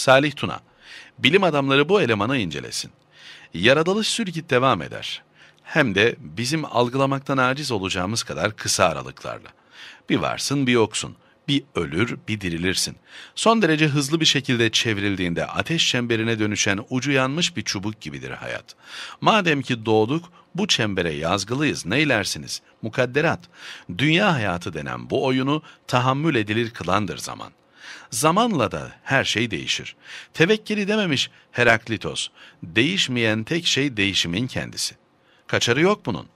Salih Tuna, bilim adamları bu elemanı incelesin. Yaradalış sürgit devam eder. Hem de bizim algılamaktan aciz olacağımız kadar kısa aralıklarla. Bir varsın bir yoksun, bir ölür bir dirilirsin. Son derece hızlı bir şekilde çevrildiğinde ateş çemberine dönüşen ucu yanmış bir çubuk gibidir hayat. Madem ki doğduk bu çembere yazgılıyız neylersiniz mukadderat. Dünya hayatı denen bu oyunu tahammül edilir kılandır zaman. Zamanla da her şey değişir. Tevekkeli dememiş Heraklitos, değişmeyen tek şey değişimin kendisi. Kaçarı yok bunun.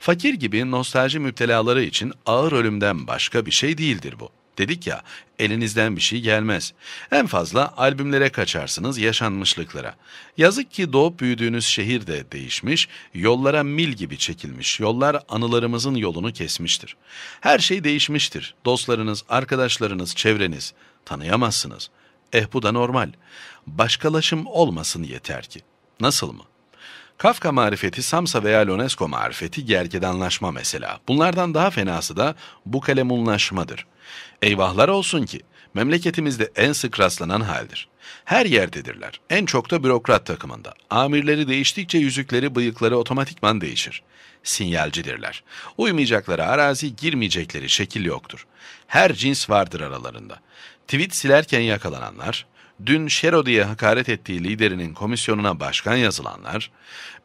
Fakir gibi nostalji müptelaları için ağır ölümden başka bir şey değildir bu. Dedik ya, elinizden bir şey gelmez. En fazla albümlere kaçarsınız, yaşanmışlıklara. Yazık ki doğup büyüdüğünüz şehir de değişmiş, yollara mil gibi çekilmiş, yollar anılarımızın yolunu kesmiştir. Her şey değişmiştir. Dostlarınız, arkadaşlarınız, çevreniz. Tanıyamazsınız. Eh bu da normal. Başkalaşım olmasın yeter ki. Nasıl mı? Kafka marifeti, Samsa veya Lonesko marifeti gergedanlaşma mesela. Bunlardan daha fenası da bu kalemunlaşmadır. Eyvahlar olsun ki memleketimizde en sık rastlanan haldir. Her yerdedirler. En çok da bürokrat takımında. Amirleri değiştikçe yüzükleri, bıyıkları otomatikman değişir. Sinyalcidirler. Uymayacakları arazi, girmeyecekleri şekil yoktur. Her cins vardır aralarında. Tweet silerken yakalananlar, dün Şero diye hakaret ettiği liderinin komisyonuna başkan yazılanlar,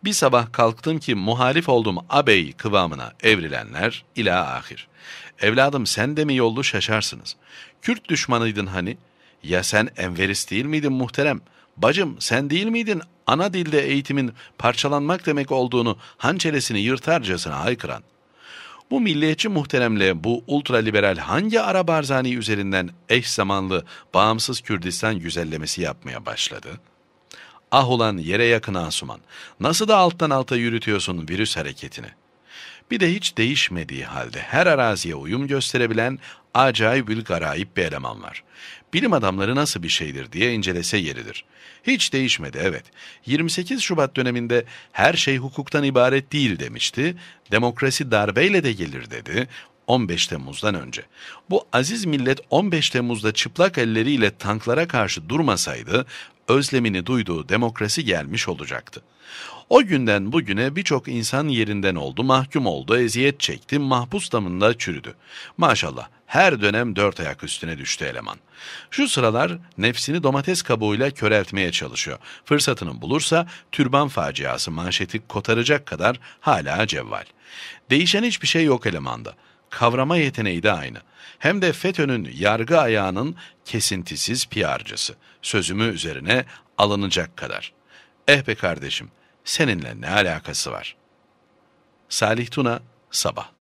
bir sabah kalktım ki muhalif oldum abey kıvamına evrilenler ila ahir. Evladım sen de mi yollu şaşarsınız. Kürt düşmanıydın hani? Ya sen enveris değil miydin muhterem? Bacım sen değil miydin ana dilde eğitimin parçalanmak demek olduğunu hançeresini yırtarcasına haykıran?'' Bu milliyetçi muhteremle bu ultraliberal hangi Arap barzani üzerinden eş zamanlı bağımsız Kürdistan güzellemesi yapmaya başladı? Ah ulan yere yakın Asuman, nasıl da alttan alta yürütüyorsun virüs hareketini?'' Bir de hiç değişmediği halde her araziye uyum gösterebilen acayibül garayip bir eleman var. Bilim adamları nasıl bir şeydir diye incelese yeridir. Hiç değişmedi evet. 28 Şubat döneminde her şey hukuktan ibaret değil demişti. Demokrasi darbeyle de gelir dedi. 15 Temmuz'dan önce. Bu aziz millet 15 Temmuz'da çıplak elleriyle tanklara karşı durmasaydı özlemini duyduğu demokrasi gelmiş olacaktı. O günden bugüne birçok insan yerinden oldu, mahkum oldu, eziyet çekti, mahpus damında çürüdü. Maşallah her dönem dört ayak üstüne düştü eleman. Şu sıralar nefsini domates kabuğuyla köreltmeye çalışıyor. Fırsatını bulursa türban faciası manşeti kotaracak kadar hala cevval. Değişen hiçbir şey yok elemanda. Kavrama yeteneği de aynı. Hem de FETÖ'nün yargı ayağının kesintisiz PR'cısı. Sözümü üzerine alınacak kadar. Eh be kardeşim, seninle ne alakası var? Salih Tuna, Sabah